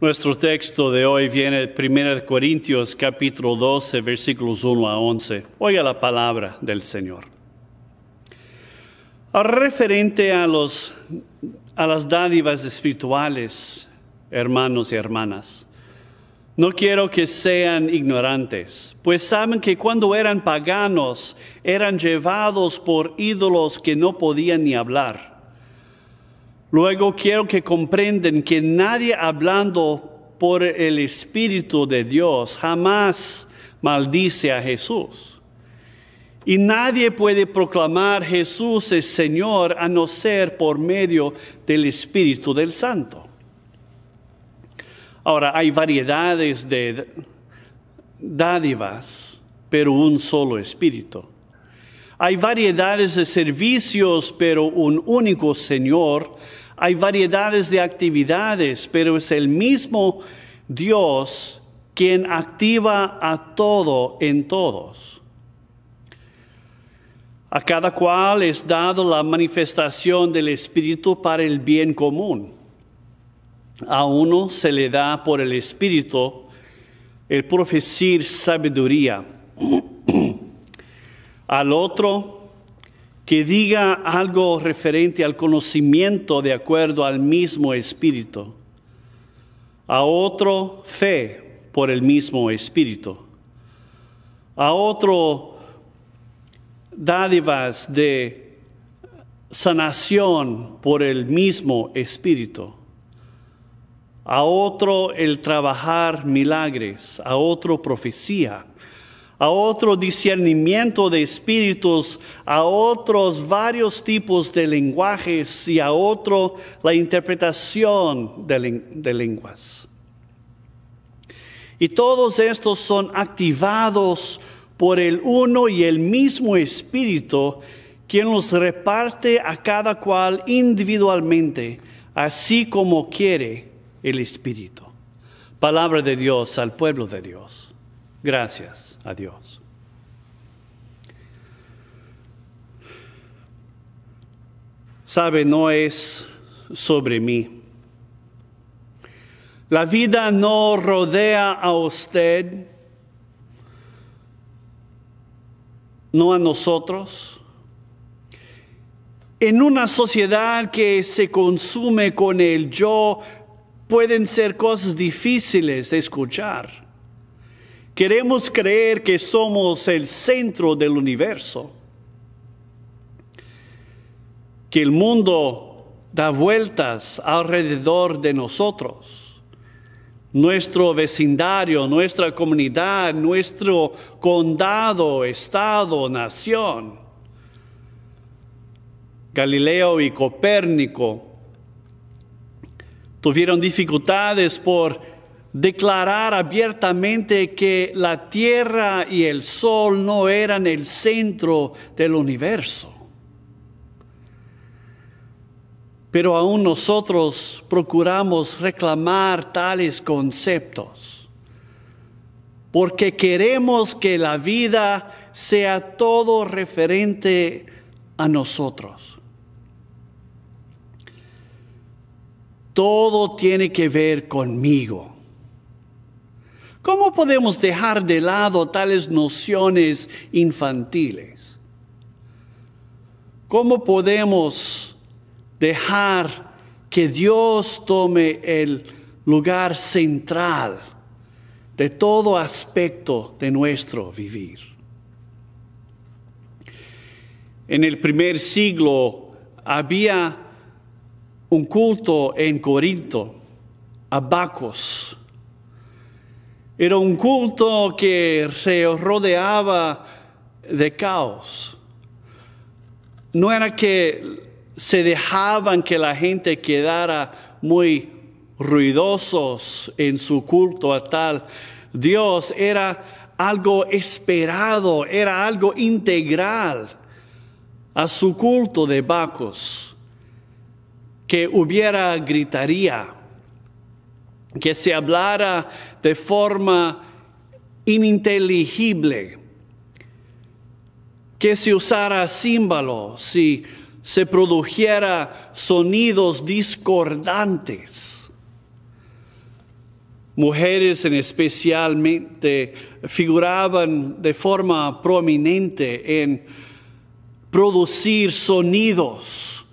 Nuestro texto de hoy viene de 1 Corintios capítulo 12 versículos 1 a 11. Oiga la palabra del Señor. Referente a, los, a las dádivas espirituales, hermanos y hermanas, no quiero que sean ignorantes, pues saben que cuando eran paganos eran llevados por ídolos que no podían ni hablar Luego quiero que comprendan que nadie hablando por el Espíritu de Dios jamás maldice a Jesús. Y nadie puede proclamar Jesús es Señor a no ser por medio del Espíritu del Santo. Ahora, hay variedades de dádivas, pero un solo Espíritu. Hay variedades de servicios, pero un único Señor. Hay variedades de actividades, pero es el mismo Dios quien activa a todo en todos. A cada cual es dado la manifestación del Espíritu para el bien común. A uno se le da por el Espíritu el profecir sabiduría. al otro que diga algo referente al conocimiento de acuerdo al mismo espíritu, a otro fe por el mismo espíritu, a otro dádivas de sanación por el mismo espíritu, a otro el trabajar milagres, a otro profecía, a otro discernimiento de espíritus, a otros varios tipos de lenguajes y a otro la interpretación de, lenguas. Y todos estos son activados por el uno y el mismo espíritu, quien los reparte a cada cual individualmente, así como quiere el espíritu. Palabra de Dios al pueblo de Dios. Gracias a Dios. Sabe, no es sobre mí. La vida no rodea a usted, no a nosotros. En una sociedad que se consume con el yo, pueden ser cosas difíciles de escuchar. Queremos creer que somos el centro del universo, que el mundo da vueltas alrededor de nosotros, nuestro vecindario, nuestra comunidad, nuestro condado, estado, nación. Galileo y Copérnico tuvieron dificultades por declarar abiertamente que la tierra y el sol no eran el centro del universo. Pero aún nosotros procuramos reclamar tales conceptos, porque queremos que la vida sea todo referente a nosotros. Todo tiene que ver conmigo ¿Cómo podemos dejar de lado tales nociones infantiles? ¿Cómo podemos dejar que Dios tome el lugar central de todo aspecto de nuestro vivir? En el primer siglo había un culto en Corinto, a Bacos era un culto que se rodeaba de caos. No era que se dejaban que la gente quedara muy ruidosos en su culto a tal Dios. Era algo esperado, era algo integral a su culto de Bacos, que hubiera gritaría que se hablara de forma ininteligible, que se usara símbolos, si se produjera sonidos discordantes. Mujeres en especialmente figuraban de forma prominente en producir sonidos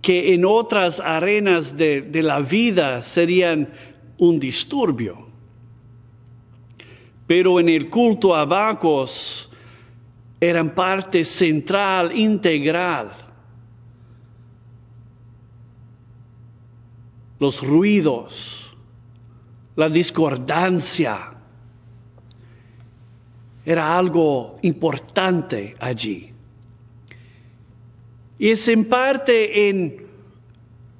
que en otras arenas de, la vida serían un disturbio. Pero en el culto a Bacos eran parte central, integral. Los ruidos, la discordancia, era algo importante allí. Y es en parte en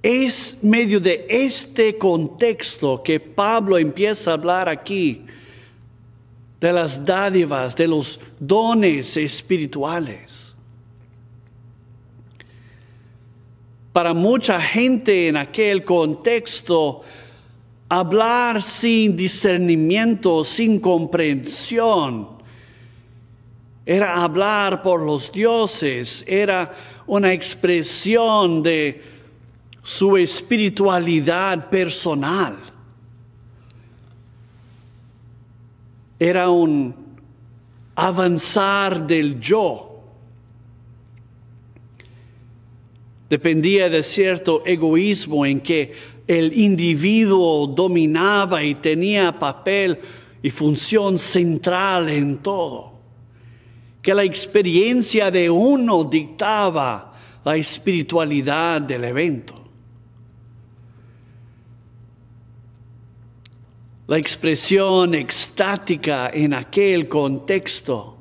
es medio de este contexto que Pablo empieza a hablar aquí de las dádivas, de los dones espirituales. Para mucha gente en aquel contexto, hablar sin discernimiento, sin comprensión, era hablar por los dioses, era una expresión de su espiritualidad personal. Era un avanzar del yo. Dependía de cierto egoísmo en que el individuo dominaba y tenía papel y función central en todo que la experiencia de uno dictaba la espiritualidad del evento. La expresión extática en aquel contexto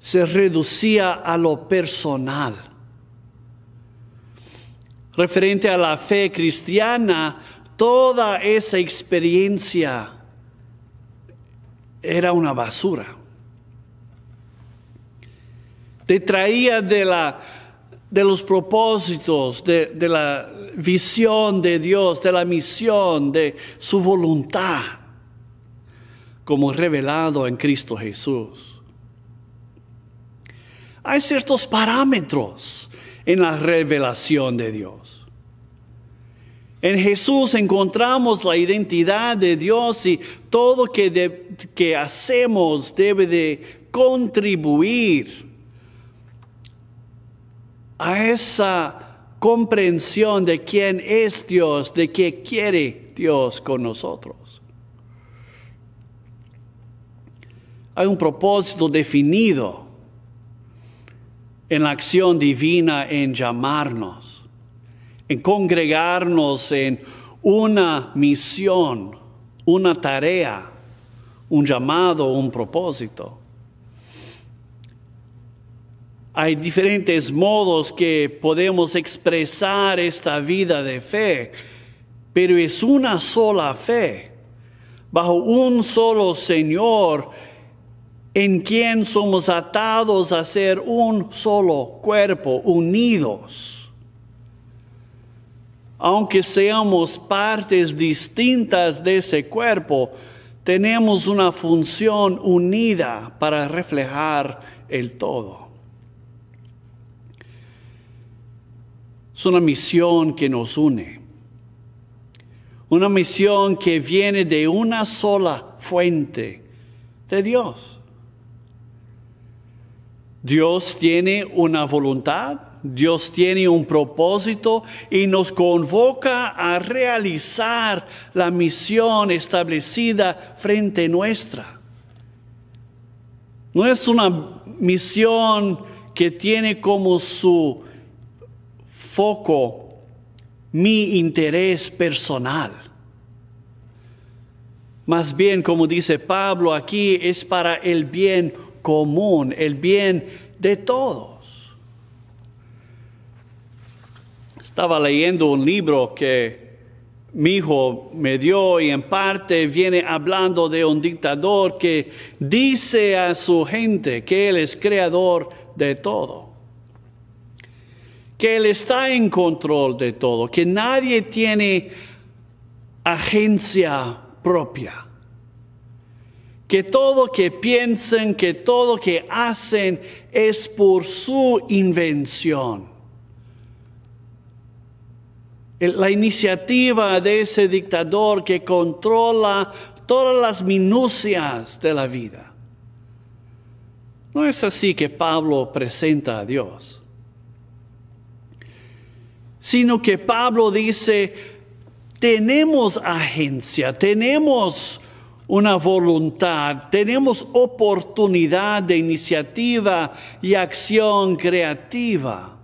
se reducía a lo personal. Referente a la fe cristiana, toda esa experiencia era una basura te traía de, la, de los propósitos, de, la visión de Dios, de la misión, de su voluntad, como revelado en Cristo Jesús. Hay ciertos parámetros en la revelación de Dios. En Jesús encontramos la identidad de Dios y todo que, que hacemos debe de contribuir a esa comprensión de quién es Dios, de qué quiere Dios con nosotros. Hay un propósito definido en la acción divina en llamarnos, en congregarnos en una misión, una tarea, un llamado, un propósito. Hay diferentes modos que podemos expresar esta vida de fe, pero es una sola fe, bajo un solo Señor, en quien somos atados a ser un solo cuerpo, unidos. Aunque seamos partes distintas de ese cuerpo, tenemos una función unida para reflejar el todo. Es una misión que nos une. Una misión que viene de una sola fuente, de Dios. Dios tiene una voluntad, Dios tiene un propósito y nos convoca a realizar la misión establecida frente nuestra. No es una misión que tiene como su foco mi interés personal. Más bien, como dice Pablo aquí, es para el bien común, el bien de todos. Estaba leyendo un libro que mi hijo me dio y en parte viene hablando de un dictador que dice a su gente que él es creador de todo que Él está en control de todo, que nadie tiene agencia propia, que todo que piensen, que todo que hacen es por su invención. La iniciativa de ese dictador que controla todas las minucias de la vida. No es así que Pablo presenta a Dios sino que Pablo dice, tenemos agencia, tenemos una voluntad, tenemos oportunidad de iniciativa y acción creativa.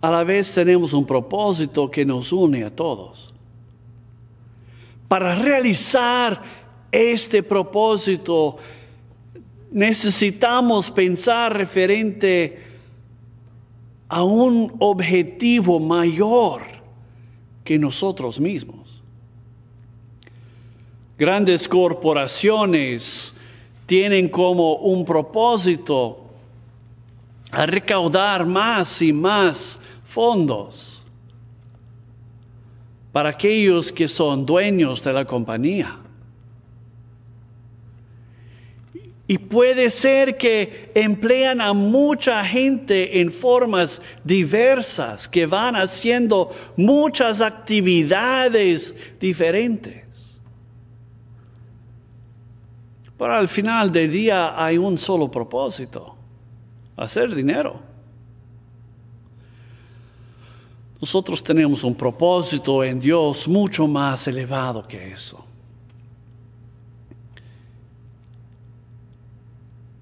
A la vez tenemos un propósito que nos une a todos. Para realizar este propósito necesitamos pensar referente a un objetivo mayor que nosotros mismos. Grandes corporaciones tienen como un propósito recaudar más y más fondos para aquellos que son dueños de la compañía. Y puede ser que emplean a mucha gente en formas diversas, que van haciendo muchas actividades diferentes. Pero al final del día hay un solo propósito, hacer dinero. Nosotros tenemos un propósito en Dios mucho más elevado que eso.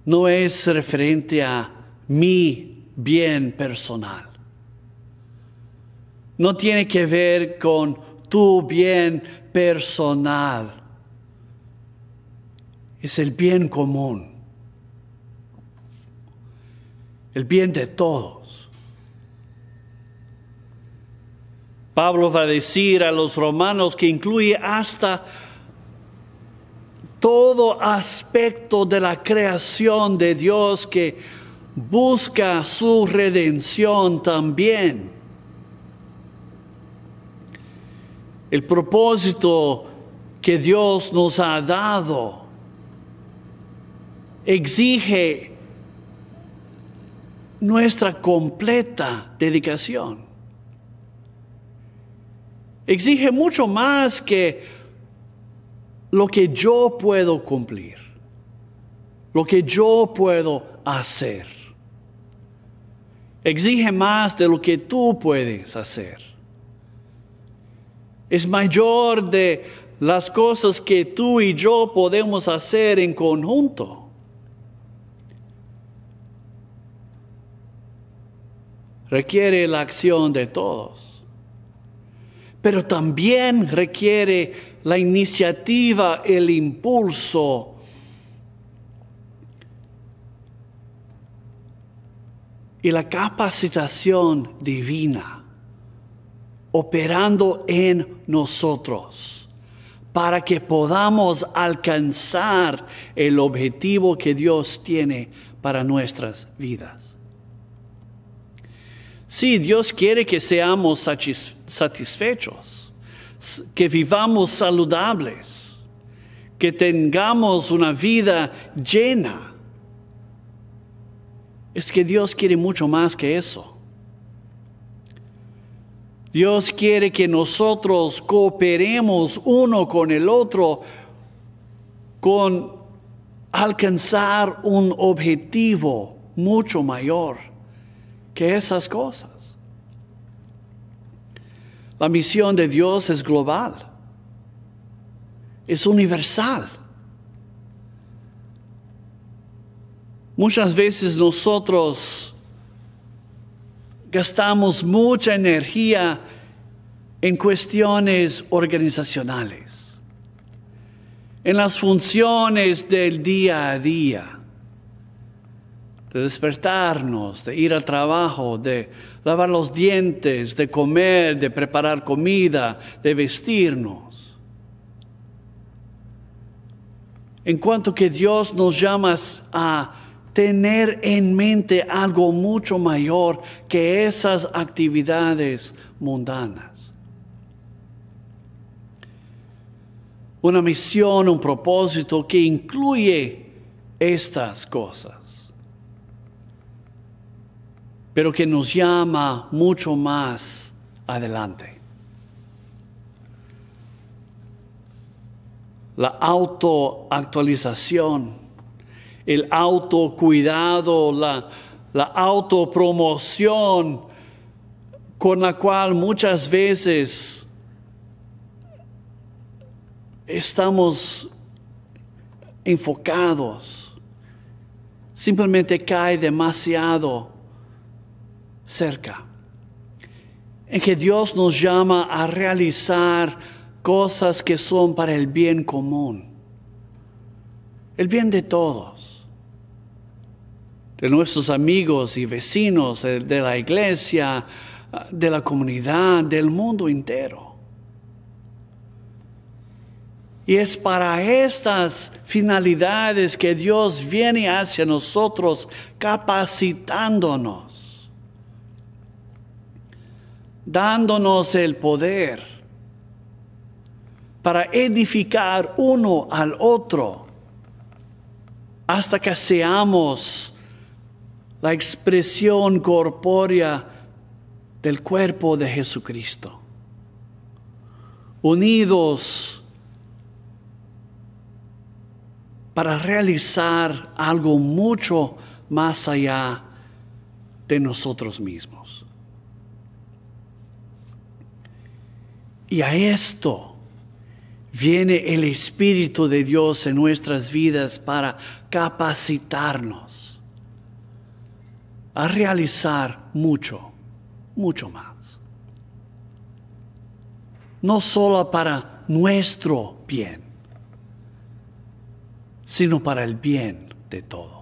no es referente a mi bien personal. No tiene que ver con tu bien personal. Es el bien común. El bien de todos. Pablo va a decir a los romanos que incluye hasta todo aspecto de la creación de Dios que busca su redención también. El propósito que Dios nos ha dado exige nuestra completa dedicación. Exige mucho más que lo que yo puedo cumplir, lo que yo puedo hacer. Exige más de lo que tú puedes hacer. Es mayor de las cosas que tú y yo podemos hacer en conjunto. Requiere la acción de todos, pero también requiere la iniciativa, el impulso. Y la capacitación divina operando en nosotros para que podamos alcanzar el objetivo que Dios tiene para nuestras vidas. Si Dios quiere que seamos satisfechos que vivamos saludables, que tengamos una vida llena. Es que Dios quiere mucho más que eso. Dios quiere que nosotros cooperemos uno con el otro con alcanzar un objetivo mucho mayor que esas cosas. La misión de Dios es global, es universal. Muchas veces nosotros gastamos mucha energía en cuestiones organizacionales, en las funciones del día a día de despertarnos, de ir al trabajo, de lavar los dientes, de comer, de preparar comida, de vestirnos. En cuanto que Dios nos llama a tener en mente algo mucho mayor que esas actividades mundanas. Una misión, un propósito que incluye estas cosas pero que nos llama mucho más adelante. La autoactualización, el autocuidado, la, la autopromoción con la cual muchas veces estamos enfocados, simplemente cae demasiado cerca, en que Dios nos llama a realizar cosas que son para el bien común, el bien de todos, de nuestros amigos y vecinos, eh, de la iglesia, de la comunidad, del mundo entero. Y es para estas finalidades que Dios viene hacia nosotros capacitándonos dándonos el poder para edificar uno al otro hasta que seamos la expresión corpórea del cuerpo de Jesucristo, unidos para realizar algo mucho más allá de nosotros mismos. Y a esto viene el Espíritu de Dios en nuestras vidas para capacitarnos a realizar mucho, mucho más. No solo para nuestro bien, sino para el bien de todos.